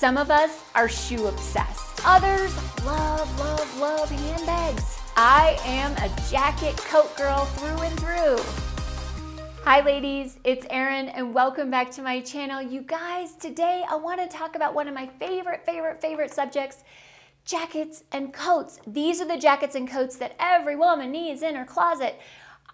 Some of us are shoe obsessed. Others love, love, love handbags. I am a jacket coat girl through and through. Hi ladies, it's Erin and welcome back to my channel. You guys, today I wanna talk about one of my favorite, favorite, favorite subjects, jackets and coats. These are the jackets and coats that every woman needs in her closet.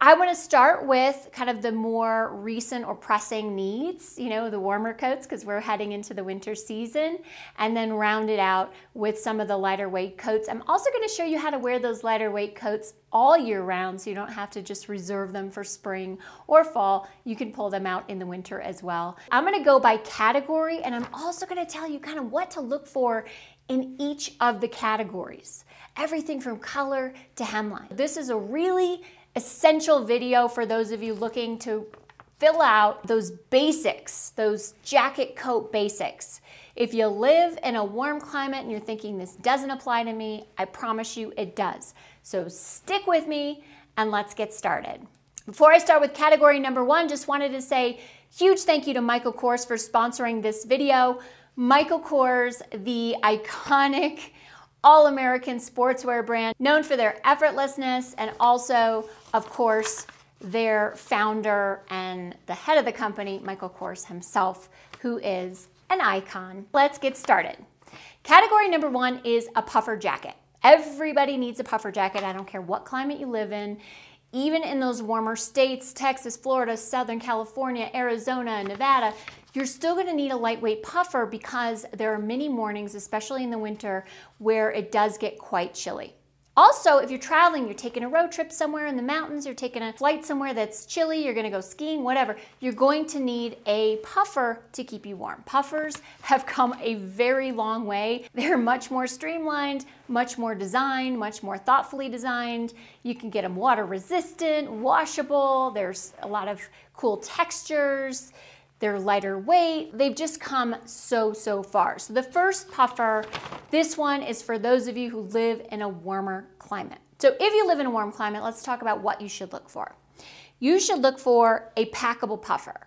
I want to start with kind of the more recent or pressing needs, you know, the warmer coats because we're heading into the winter season, and then round it out with some of the lighter weight coats. I'm also going to show you how to wear those lighter weight coats all year round so you don't have to just reserve them for spring or fall. You can pull them out in the winter as well. I'm going to go by category and I'm also going to tell you kind of what to look for in each of the categories. Everything from color to hemline. This is a really essential video for those of you looking to fill out those basics, those jacket coat basics. If you live in a warm climate and you're thinking this doesn't apply to me, I promise you it does. So stick with me and let's get started. Before I start with category number one, just wanted to say huge thank you to Michael Kors for sponsoring this video. Michael Kors, the iconic all-American sportswear brand known for their effortlessness and also of course, their founder and the head of the company, Michael Kors himself, who is an icon. Let's get started. Category number one is a puffer jacket. Everybody needs a puffer jacket. I don't care what climate you live in. Even in those warmer states, Texas, Florida, Southern California, Arizona, Nevada, you're still gonna need a lightweight puffer because there are many mornings, especially in the winter, where it does get quite chilly. Also, if you're traveling, you're taking a road trip somewhere in the mountains, you're taking a flight somewhere that's chilly, you're gonna go skiing, whatever, you're going to need a puffer to keep you warm. Puffers have come a very long way. They're much more streamlined, much more designed, much more thoughtfully designed. You can get them water resistant, washable, there's a lot of cool textures they're lighter weight. They've just come so, so far. So the first puffer, this one is for those of you who live in a warmer climate. So if you live in a warm climate, let's talk about what you should look for. You should look for a packable puffer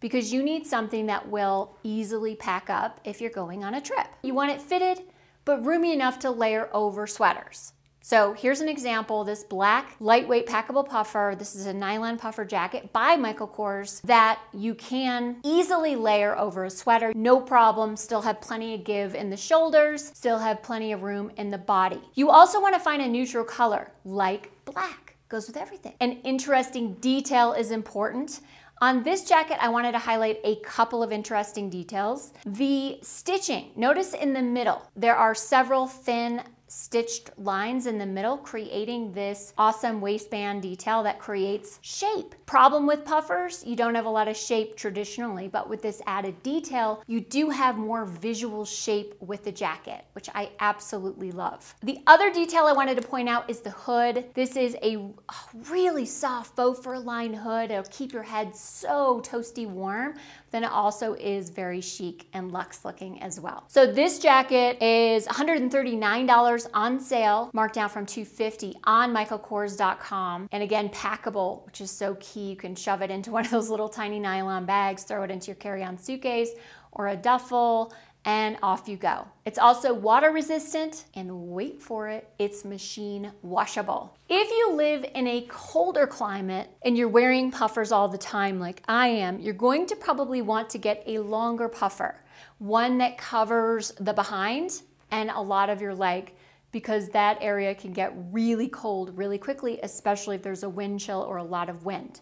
because you need something that will easily pack up if you're going on a trip. You want it fitted, but roomy enough to layer over sweaters. So here's an example, this black lightweight packable puffer. This is a nylon puffer jacket by Michael Kors that you can easily layer over a sweater, no problem, still have plenty of give in the shoulders, still have plenty of room in the body. You also wanna find a neutral color, like black, goes with everything. An interesting detail is important. On this jacket, I wanted to highlight a couple of interesting details. The stitching, notice in the middle, there are several thin stitched lines in the middle, creating this awesome waistband detail that creates shape. Problem with puffers, you don't have a lot of shape traditionally, but with this added detail, you do have more visual shape with the jacket, which I absolutely love. The other detail I wanted to point out is the hood. This is a really soft faux fur lined hood. It'll keep your head so toasty warm, then it also is very chic and luxe looking as well. So this jacket is $139 on sale, marked down from 250 on michaelkors.com. And again, packable, which is so key. You can shove it into one of those little tiny nylon bags, throw it into your carry-on suitcase or a duffel, and off you go. It's also water resistant and wait for it, it's machine washable. If you live in a colder climate and you're wearing puffers all the time like I am, you're going to probably want to get a longer puffer, one that covers the behind and a lot of your leg because that area can get really cold really quickly, especially if there's a wind chill or a lot of wind.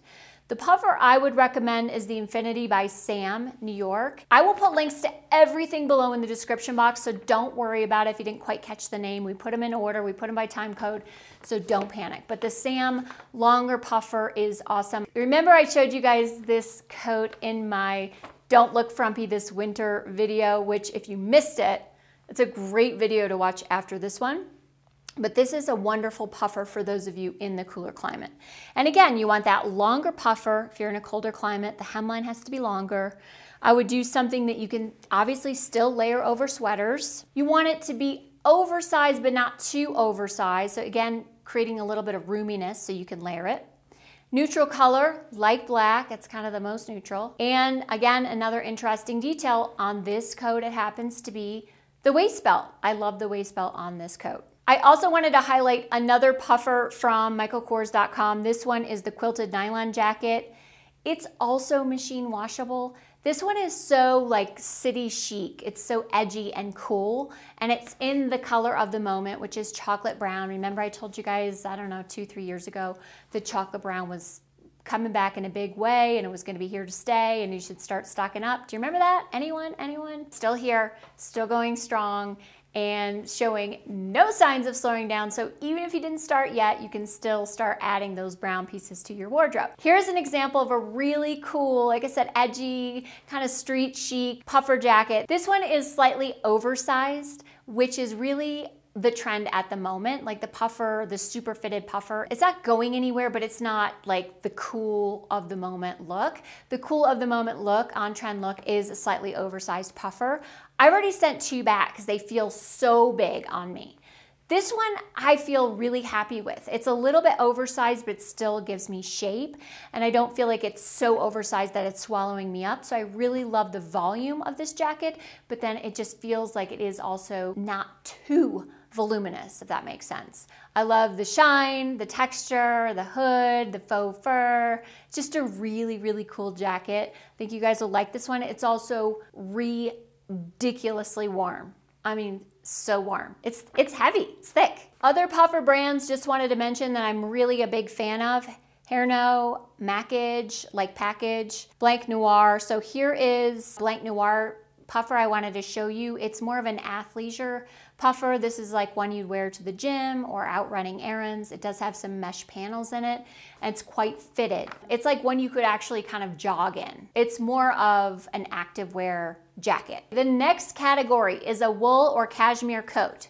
The puffer I would recommend is the Infinity by Sam New York. I will put links to everything below in the description box, so don't worry about it if you didn't quite catch the name. We put them in order, we put them by time code, so don't panic. But the Sam longer puffer is awesome. Remember I showed you guys this coat in my Don't Look Frumpy This Winter video, which if you missed it, it's a great video to watch after this one. But this is a wonderful puffer for those of you in the cooler climate. And again, you want that longer puffer. If you're in a colder climate, the hemline has to be longer. I would do something that you can obviously still layer over sweaters. You want it to be oversized, but not too oversized. So again, creating a little bit of roominess so you can layer it. Neutral color, like black, it's kind of the most neutral. And again, another interesting detail on this coat, it happens to be the waist belt, I love the waist belt on this coat. I also wanted to highlight another puffer from michaelkors.com. This one is the quilted nylon jacket. It's also machine washable. This one is so like city chic. It's so edgy and cool. And it's in the color of the moment, which is chocolate brown. Remember I told you guys, I don't know, two, three years ago, the chocolate brown was coming back in a big way and it was going to be here to stay and you should start stocking up. Do you remember that? Anyone? Anyone? Still here, still going strong and showing no signs of slowing down. So even if you didn't start yet, you can still start adding those brown pieces to your wardrobe. Here's an example of a really cool, like I said, edgy, kind of street chic puffer jacket. This one is slightly oversized, which is really the trend at the moment, like the puffer, the super fitted puffer. It's not going anywhere, but it's not like the cool of the moment look. The cool of the moment look, on trend look, is a slightly oversized puffer. I already sent two back because they feel so big on me. This one I feel really happy with. It's a little bit oversized, but still gives me shape. And I don't feel like it's so oversized that it's swallowing me up. So I really love the volume of this jacket, but then it just feels like it is also not too voluminous, if that makes sense. I love the shine, the texture, the hood, the faux fur. Just a really, really cool jacket. I think you guys will like this one. It's also ridiculously warm. I mean, so warm. It's, it's heavy, it's thick. Other puffer brands just wanted to mention that I'm really a big fan of. Hairno, Mackage, like package, Blank Noir. So here is Blank Noir puffer I wanted to show you. It's more of an athleisure Puffer, this is like one you'd wear to the gym or out running errands. It does have some mesh panels in it and it's quite fitted. It's like one you could actually kind of jog in. It's more of an activewear jacket. The next category is a wool or cashmere coat.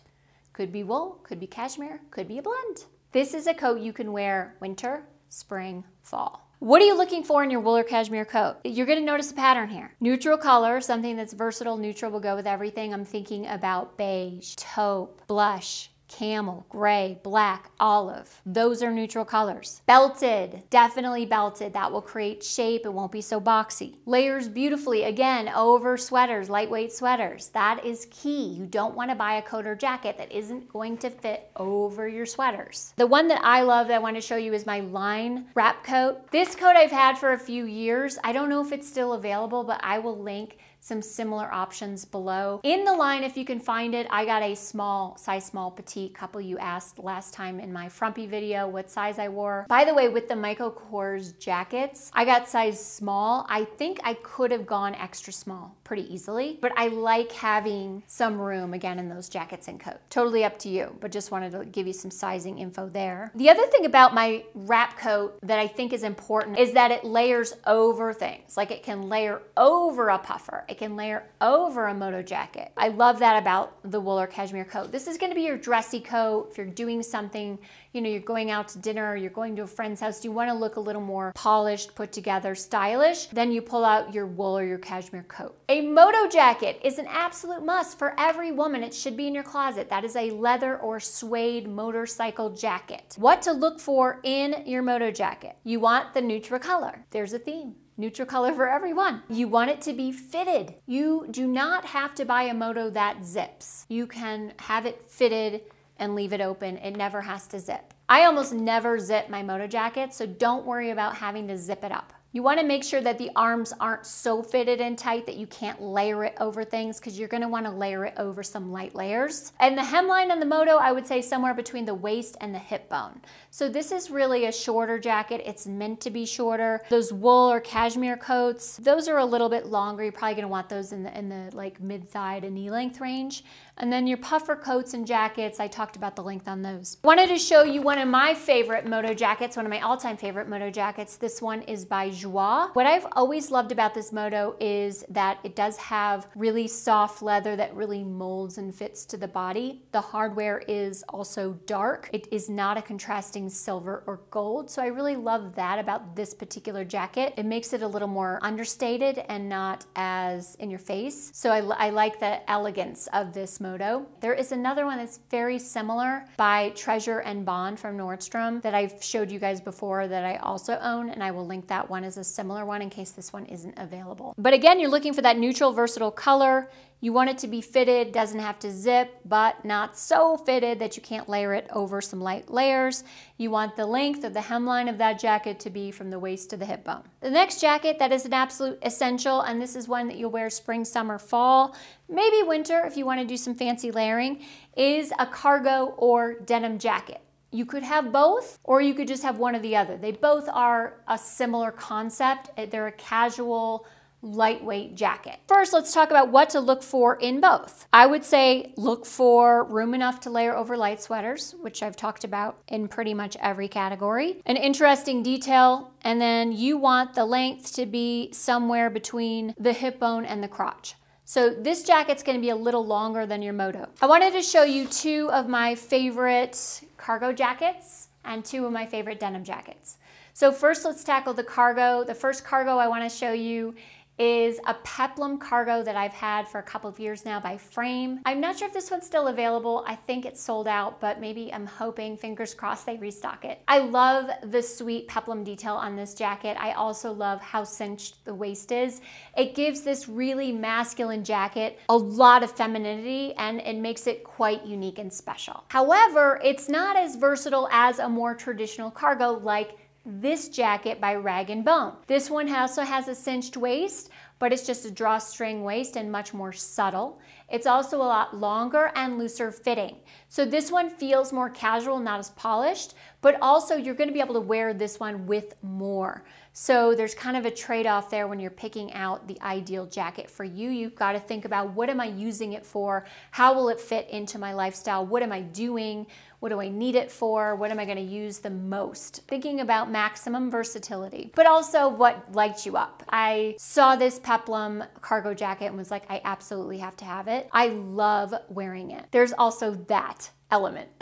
Could be wool, could be cashmere, could be a blend. This is a coat you can wear winter, spring, fall. What are you looking for in your wool or cashmere coat? You're gonna notice a pattern here. Neutral color, something that's versatile, neutral will go with everything. I'm thinking about beige, taupe, blush, camel, gray, black, olive. Those are neutral colors. Belted, definitely belted. That will create shape. It won't be so boxy. Layers beautifully, again, over sweaters, lightweight sweaters. That is key. You don't want to buy a coat or jacket that isn't going to fit over your sweaters. The one that I love that I want to show you is my line wrap coat. This coat I've had for a few years. I don't know if it's still available, but I will link some similar options below. In the line, if you can find it, I got a small, size small petite couple you asked last time in my frumpy video what size I wore. By the way, with the Michael Kors jackets, I got size small. I think I could have gone extra small pretty easily, but I like having some room again in those jackets and coats. Totally up to you, but just wanted to give you some sizing info there. The other thing about my wrap coat that I think is important is that it layers over things. Like it can layer over a puffer, it can layer over a moto jacket. I love that about the wool or cashmere coat. This is gonna be your dressy coat. If you're doing something, you know, you're going out to dinner, you're going to a friend's house, you wanna look a little more polished, put together, stylish, then you pull out your wool or your cashmere coat. A a moto jacket is an absolute must for every woman. It should be in your closet. That is a leather or suede motorcycle jacket. What to look for in your moto jacket? You want the neutral color. There's a theme neutral color for everyone. You want it to be fitted. You do not have to buy a moto that zips. You can have it fitted and leave it open. It never has to zip. I almost never zip my moto jacket, so don't worry about having to zip it up. You wanna make sure that the arms aren't so fitted and tight that you can't layer it over things because you're gonna wanna layer it over some light layers. And the hemline on the moto, I would say somewhere between the waist and the hip bone. So this is really a shorter jacket. It's meant to be shorter. Those wool or cashmere coats, those are a little bit longer. You're probably gonna want those in the, in the like mid-thigh to knee length range. And then your puffer coats and jackets, I talked about the length on those. Wanted to show you one of my favorite moto jackets, one of my all-time favorite moto jackets. This one is by Joie. What I've always loved about this moto is that it does have really soft leather that really molds and fits to the body. The hardware is also dark. It is not a contrasting silver or gold, so I really love that about this particular jacket. It makes it a little more understated and not as in your face. So I, I like the elegance of this moto there is another one that's very similar by Treasure and Bond from Nordstrom that I've showed you guys before that I also own and I will link that one as a similar one in case this one isn't available. But again, you're looking for that neutral versatile color. You want it to be fitted, doesn't have to zip, but not so fitted that you can't layer it over some light layers. You want the length of the hemline of that jacket to be from the waist to the hip bone. The next jacket that is an absolute essential, and this is one that you'll wear spring, summer, fall, maybe winter if you wanna do some fancy layering, is a cargo or denim jacket. You could have both, or you could just have one or the other. They both are a similar concept. They're a casual, lightweight jacket. First, let's talk about what to look for in both. I would say look for room enough to layer over light sweaters, which I've talked about in pretty much every category. An interesting detail, and then you want the length to be somewhere between the hip bone and the crotch. So this jacket's gonna be a little longer than your moto. I wanted to show you two of my favorite cargo jackets and two of my favorite denim jackets. So first let's tackle the cargo. The first cargo I wanna show you is a peplum cargo that I've had for a couple of years now by Frame. I'm not sure if this one's still available. I think it's sold out, but maybe I'm hoping, fingers crossed, they restock it. I love the sweet peplum detail on this jacket. I also love how cinched the waist is. It gives this really masculine jacket a lot of femininity and it makes it quite unique and special. However, it's not as versatile as a more traditional cargo like this jacket by Rag & Bone. This one also has a cinched waist, but it's just a drawstring waist and much more subtle. It's also a lot longer and looser fitting. So this one feels more casual, not as polished, but also you're gonna be able to wear this one with more. So there's kind of a trade-off there when you're picking out the ideal jacket for you. You've got to think about what am I using it for? How will it fit into my lifestyle? What am I doing? What do I need it for? What am I gonna use the most? Thinking about maximum versatility, but also what lights you up. I saw this peplum cargo jacket and was like, I absolutely have to have it. I love wearing it. There's also that element,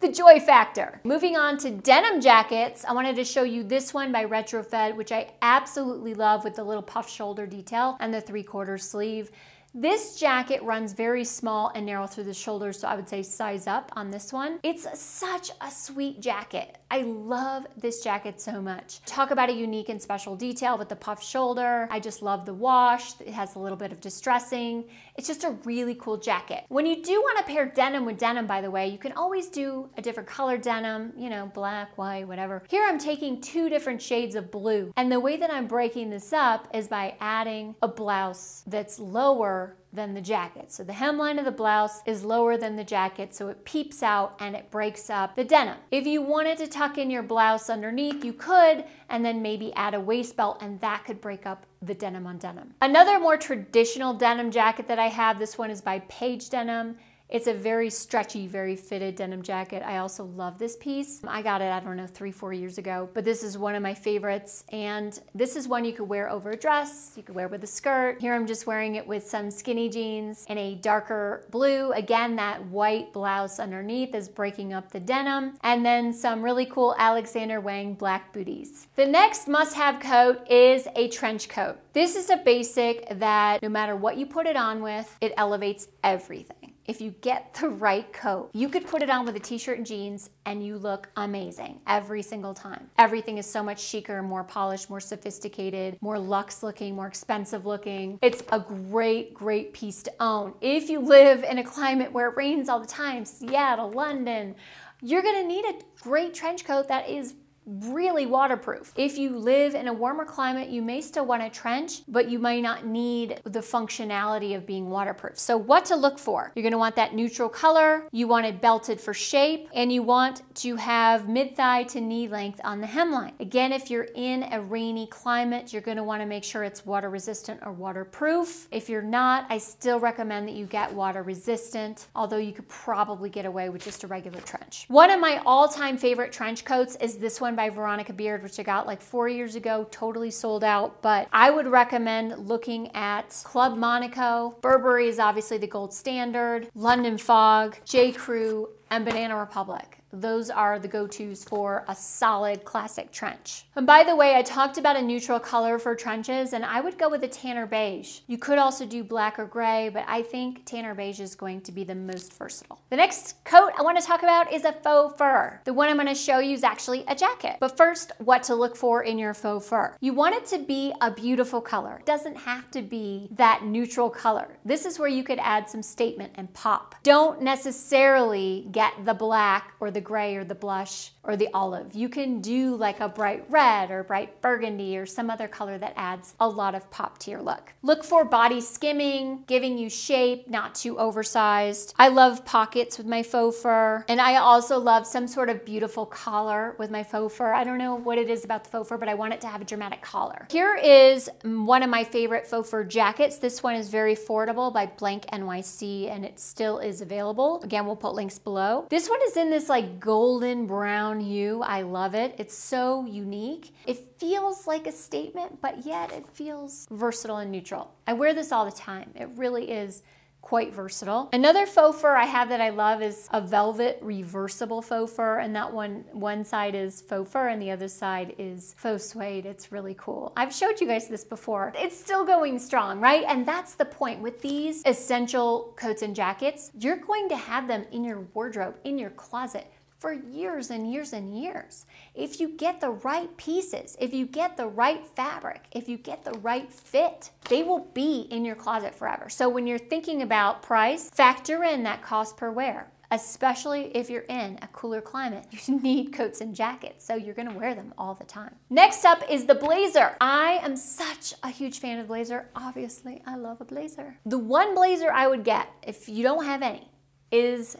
the joy factor. Moving on to denim jackets, I wanted to show you this one by Retrofed, which I absolutely love with the little puff shoulder detail and the three quarter sleeve. This jacket runs very small and narrow through the shoulders, so I would say size up on this one. It's such a sweet jacket. I love this jacket so much. Talk about a unique and special detail with the puff shoulder. I just love the wash. It has a little bit of distressing. It's just a really cool jacket. When you do want to pair denim with denim, by the way, you can always do a different color denim, you know, black, white, whatever. Here I'm taking two different shades of blue. And the way that I'm breaking this up is by adding a blouse that's lower than the jacket. So the hemline of the blouse is lower than the jacket, so it peeps out and it breaks up the denim. If you wanted to tuck in your blouse underneath, you could, and then maybe add a waist belt, and that could break up the denim on denim. Another more traditional denim jacket that I have, this one is by Page Denim. It's a very stretchy, very fitted denim jacket. I also love this piece. I got it, I don't know, three, four years ago, but this is one of my favorites. And this is one you could wear over a dress, you could wear with a skirt. Here I'm just wearing it with some skinny jeans and a darker blue. Again, that white blouse underneath is breaking up the denim. And then some really cool Alexander Wang black booties. The next must-have coat is a trench coat. This is a basic that no matter what you put it on with, it elevates everything if you get the right coat. You could put it on with a t-shirt and jeans and you look amazing every single time. Everything is so much chicer, more polished, more sophisticated, more luxe looking, more expensive looking. It's a great, great piece to own. If you live in a climate where it rains all the time, Seattle, London, you're gonna need a great trench coat that is really waterproof. If you live in a warmer climate, you may still want a trench, but you may not need the functionality of being waterproof. So what to look for? You're gonna want that neutral color, you want it belted for shape, and you want to have mid-thigh to knee length on the hemline. Again, if you're in a rainy climate, you're gonna to want to make sure it's water resistant or waterproof. If you're not, I still recommend that you get water resistant, although you could probably get away with just a regular trench. One of my all-time favorite trench coats is this one by Veronica Beard, which I got like four years ago, totally sold out. But I would recommend looking at Club Monaco. Burberry is obviously the gold standard. London Fog, J. Crew, and Banana Republic those are the go-tos for a solid classic trench. And by the way, I talked about a neutral color for trenches and I would go with a tanner beige. You could also do black or gray, but I think tanner beige is going to be the most versatile. The next coat I wanna talk about is a faux fur. The one I'm gonna show you is actually a jacket. But first, what to look for in your faux fur. You want it to be a beautiful color. It doesn't have to be that neutral color. This is where you could add some statement and pop. Don't necessarily get the black or the the gray or the blush or the olive. You can do like a bright red or bright burgundy or some other color that adds a lot of pop to your look. Look for body skimming, giving you shape, not too oversized. I love pockets with my faux fur and I also love some sort of beautiful collar with my faux fur. I don't know what it is about the faux fur, but I want it to have a dramatic collar. Here is one of my favorite faux fur jackets. This one is very affordable by Blank NYC and it still is available. Again, we'll put links below. This one is in this like like golden brown hue. I love it. It's so unique. It feels like a statement, but yet it feels versatile and neutral. I wear this all the time. It really is quite versatile. Another faux fur I have that I love is a velvet reversible faux fur and that one one side is faux fur and the other side is faux suede. It's really cool. I've showed you guys this before. It's still going strong, right? And that's the point with these essential coats and jackets. You're going to have them in your wardrobe, in your closet for years and years and years. If you get the right pieces, if you get the right fabric, if you get the right fit, they will be in your closet forever. So when you're thinking about price, factor in that cost per wear especially if you're in a cooler climate. You need coats and jackets, so you're gonna wear them all the time. Next up is the blazer. I am such a huge fan of blazer. Obviously, I love a blazer. The one blazer I would get, if you don't have any, is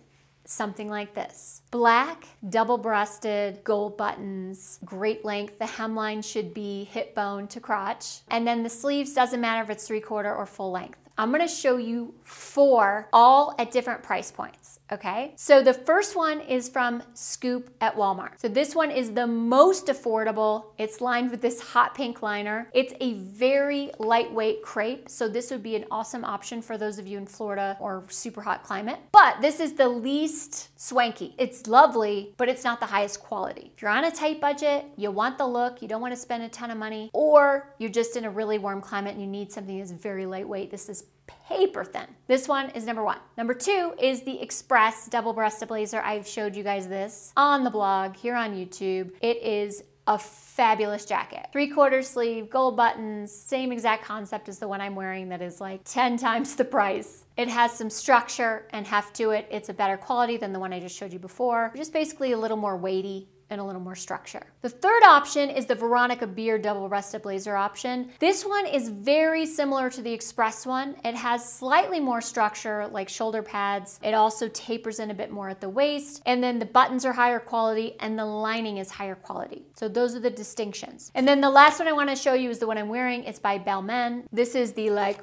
something like this. Black, double-breasted, gold buttons, great length. The hemline should be hip bone to crotch. And then the sleeves, doesn't matter if it's three-quarter or full length. I'm gonna show you four, all at different price points, okay? So the first one is from Scoop at Walmart. So this one is the most affordable. It's lined with this hot pink liner. It's a very lightweight crepe, so this would be an awesome option for those of you in Florida or super hot climate. But this is the least swanky. It's lovely, but it's not the highest quality. If you're on a tight budget, you want the look, you don't wanna spend a ton of money, or you're just in a really warm climate and you need something that's very lightweight, this is paper thin. This one is number one. Number two is the Express double breasted blazer. I've showed you guys this on the blog, here on YouTube. It is a fabulous jacket. Three quarter sleeve, gold buttons, same exact concept as the one I'm wearing that is like 10 times the price. It has some structure and heft to it. It's a better quality than the one I just showed you before. Just basically a little more weighty and a little more structure. The third option is the Veronica Beer Double Rested Blazer option. This one is very similar to the Express one. It has slightly more structure like shoulder pads. It also tapers in a bit more at the waist and then the buttons are higher quality and the lining is higher quality. So those are the distinctions. And then the last one I wanna show you is the one I'm wearing. It's by Balmain. This is the like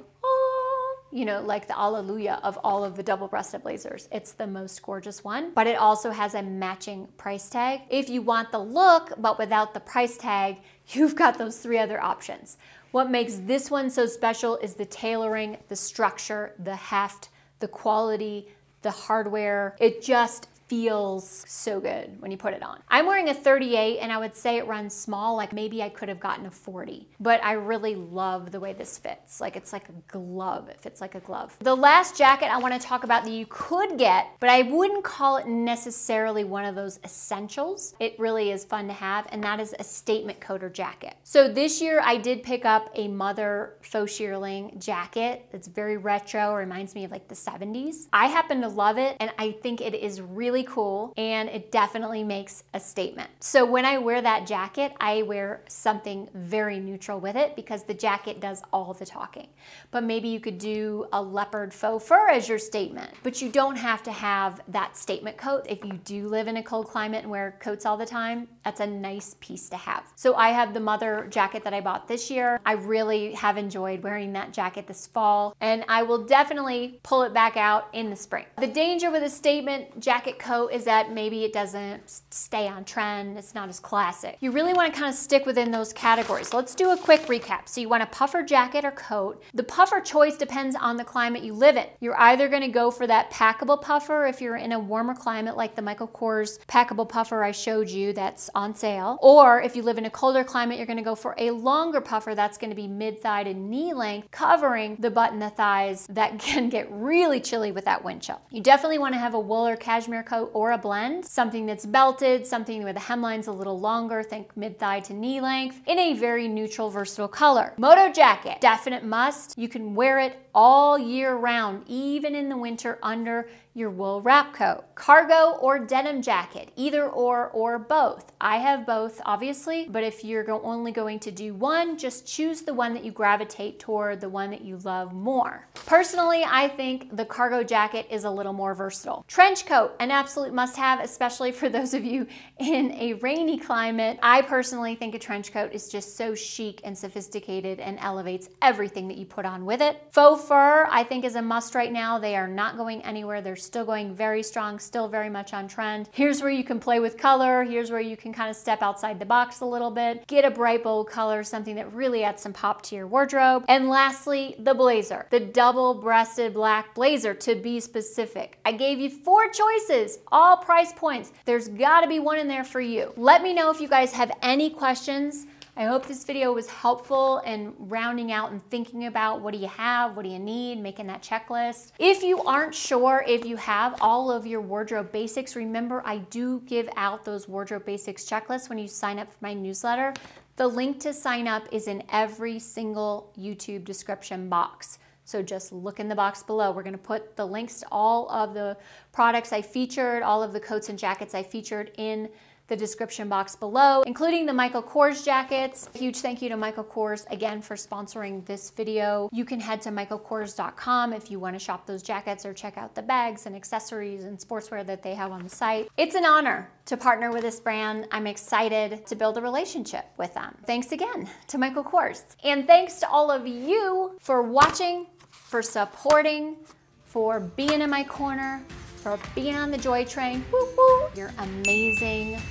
you know, like the Alleluia of all of the double-breasted blazers. It's the most gorgeous one, but it also has a matching price tag. If you want the look, but without the price tag, you've got those three other options. What makes this one so special is the tailoring, the structure, the heft, the quality, the hardware. It just feels so good when you put it on. I'm wearing a 38 and I would say it runs small, like maybe I could have gotten a 40, but I really love the way this fits. Like it's like a glove, it fits like a glove. The last jacket I wanna talk about that you could get, but I wouldn't call it necessarily one of those essentials. It really is fun to have, and that is a statement coat or jacket. So this year I did pick up a mother faux shearling jacket. It's very retro, reminds me of like the 70s. I happen to love it, and I think it is really really cool and it definitely makes a statement. So when I wear that jacket, I wear something very neutral with it because the jacket does all the talking. But maybe you could do a leopard faux fur as your statement, but you don't have to have that statement coat. If you do live in a cold climate and wear coats all the time, that's a nice piece to have. So I have the mother jacket that I bought this year. I really have enjoyed wearing that jacket this fall and I will definitely pull it back out in the spring. The danger with a statement jacket coat is that maybe it doesn't stay on trend, it's not as classic. You really wanna kind of stick within those categories. Let's do a quick recap. So you want a puffer jacket or coat. The puffer choice depends on the climate you live in. You're either gonna go for that packable puffer if you're in a warmer climate like the Michael Kors packable puffer I showed you that's on sale, or if you live in a colder climate, you're gonna go for a longer puffer that's gonna be mid-thigh to knee length, covering the butt and the thighs that can get really chilly with that wind chill. You definitely wanna have a wool or cashmere coat coat or a blend, something that's belted, something where the hemline's a little longer, think mid-thigh to knee length, in a very neutral, versatile color. Moto jacket, definite must. You can wear it all year round, even in the winter under your wool wrap coat. Cargo or denim jacket, either or or both. I have both, obviously, but if you're go only going to do one, just choose the one that you gravitate toward, the one that you love more. Personally, I think the cargo jacket is a little more versatile. Trench coat, an absolute must-have, especially for those of you in a rainy climate. I personally think a trench coat is just so chic and sophisticated and elevates everything that you put on with it. Faux fur, I think is a must right now. They are not going anywhere. They're still going very strong, still very much on trend. Here's where you can play with color. Here's where you can kind of step outside the box a little bit, get a bright, bold color, something that really adds some pop to your wardrobe. And lastly, the blazer, the double-breasted black blazer to be specific. I gave you four choices all price points. There's gotta be one in there for you. Let me know if you guys have any questions. I hope this video was helpful in rounding out and thinking about what do you have, what do you need, making that checklist. If you aren't sure if you have all of your wardrobe basics, remember I do give out those wardrobe basics checklists when you sign up for my newsletter. The link to sign up is in every single YouTube description box. So just look in the box below. We're gonna put the links to all of the products I featured, all of the coats and jackets I featured in the description box below, including the Michael Kors jackets. A huge thank you to Michael Kors again for sponsoring this video. You can head to michaelkors.com if you wanna shop those jackets or check out the bags and accessories and sportswear that they have on the site. It's an honor to partner with this brand. I'm excited to build a relationship with them. Thanks again to Michael Kors. And thanks to all of you for watching for supporting, for being in my corner, for being on the joy train. Woo hoo You're amazing,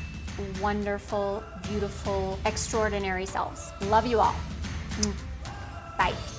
wonderful, beautiful, extraordinary selves. Love you all. Mm. Bye.